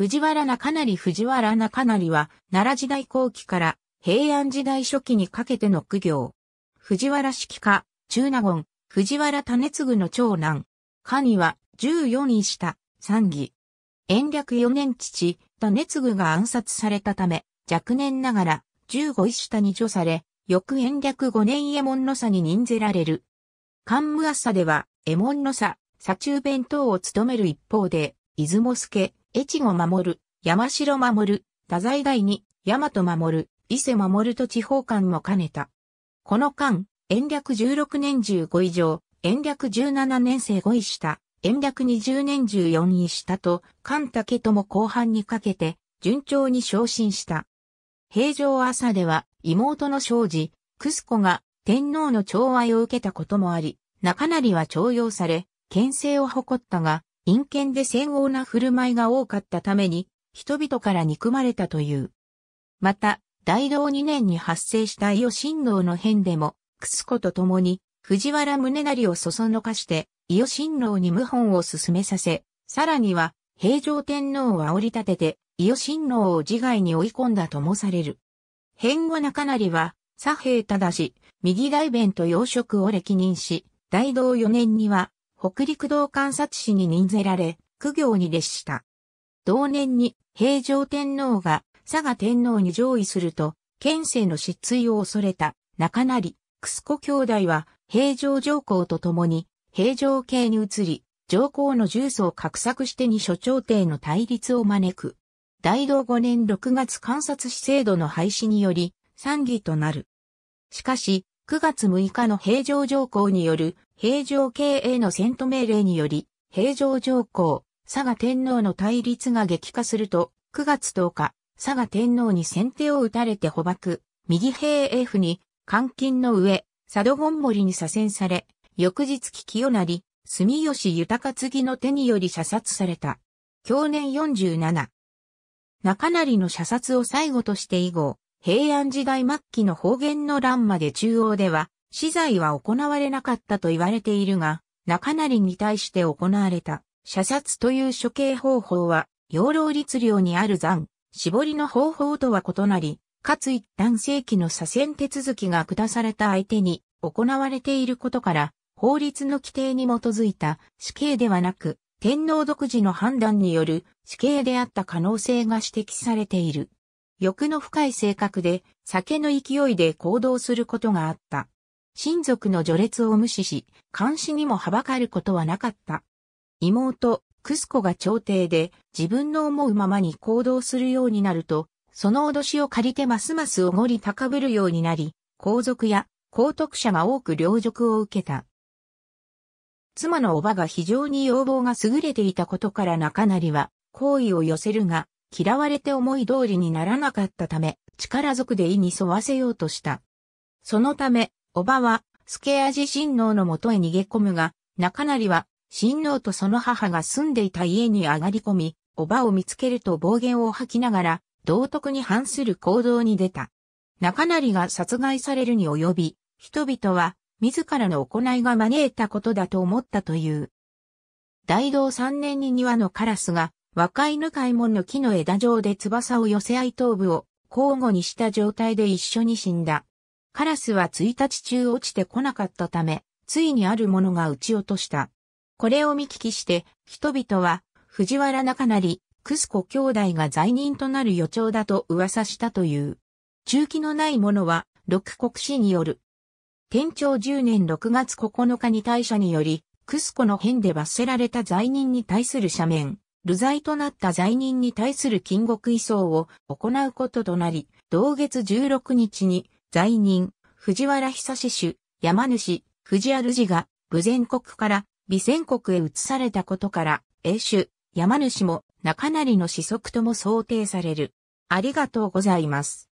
藤原中成藤原中成は、奈良時代後期から平安時代初期にかけての苦行。藤原式家、中納言、藤原種継の長男。家には14位下、三義。延暦4年父、種継が暗殺されたため、若年ながら15位下に除され、翌延暦5年右衛門の差に任ぜられる。関武朝では、右衛門の差、左中弁当を務める一方で、出雲助、越後守、山城守、太宰大に、大和守、伊勢守と地方官も兼ねた。この間、延暦16年15以上、延暦17年生5位下、延暦20年14位下と、関武とも後半にかけて、順調に昇進した。平城朝では、妹の庄司、クスコが天皇の寵愛を受けたこともあり、中成は徴用され、牽制を誇ったが、陰険で戦王な振る舞いが多かったために、人々から憎まれたという。また、大道2年に発生した伊予神王の変でも、楠子と共に、藤原宗成をそそのかして、伊予神王に謀反を進めさせ、さらには、平城天皇を煽り立てて、伊予神王を自害に追い込んだともされる。変後中成は、左平し、右大弁と養殖を歴任し、大道4年には、北陸道観察使に任ぜられ、苦行に列した。同年に平城天皇が佐賀天皇に上位すると、県政の失墜を恐れた中成、楠子兄弟は平城上皇と共に平城系に移り、上皇の重曹を画策してに所朝廷の対立を招く。大道5年6月観察使制度の廃止により、参議となる。しかし、9月6日の平城条項による平城経営の戦闘命令により、平城条項、佐賀天皇の対立が激化すると、9月10日、佐賀天皇に先手を打たれて捕獲、右平 F に監禁の上、佐渡本森に左遷され、翌日危機をなり、住吉豊次の手により射殺された。去年47。中成の射殺を最後として以後、平安時代末期の方言の乱まで中央では、死罪は行われなかったと言われているが、中成に対して行われた、射殺という処刑方法は、養老律令にある残、絞りの方法とは異なり、かつ一旦正規の左遷手続きが下された相手に行われていることから、法律の規定に基づいた死刑ではなく、天皇独自の判断による死刑であった可能性が指摘されている。欲の深い性格で、酒の勢いで行動することがあった。親族の序列を無視し、監視にもはばかることはなかった。妹、クスコが朝廷で自分の思うままに行動するようになると、その脅しを借りてますますおごり高ぶるようになり、皇族や皇徳者が多く領辱を受けた。妻のおばが非常に要望が優れていたことから中成は好意を寄せるが、嫌われて思い通りにならなかったため、力ずくで意に沿わせようとした。そのため、おばは、助味親王のもとへ逃げ込むが、中成は、親王とその母が住んでいた家に上がり込み、おばを見つけると暴言を吐きながら、道徳に反する行動に出た。中成が殺害されるに及び、人々は、自らの行いが招いたことだと思ったという。大道三年に庭のカラスが、若犬開門の木の枝上で翼を寄せ合い頭部を交互にした状態で一緒に死んだ。カラスは1日中落ちてこなかったため、ついにあるものが撃ち落とした。これを見聞きして、人々は藤原中成、クスコ兄弟が罪人となる予兆だと噂したという。中期のないものは、六国史による。天長10年6月9日に大社により、クスコの変で罰せられた罪人に対する赦免。流罪となった罪人に対する禁獄移送を行うこととなり、同月16日に罪人、藤原久志主、山主、藤原氏が、武前国から美前国へ移されたことから、英主、山主も中りの子息とも想定される。ありがとうございます。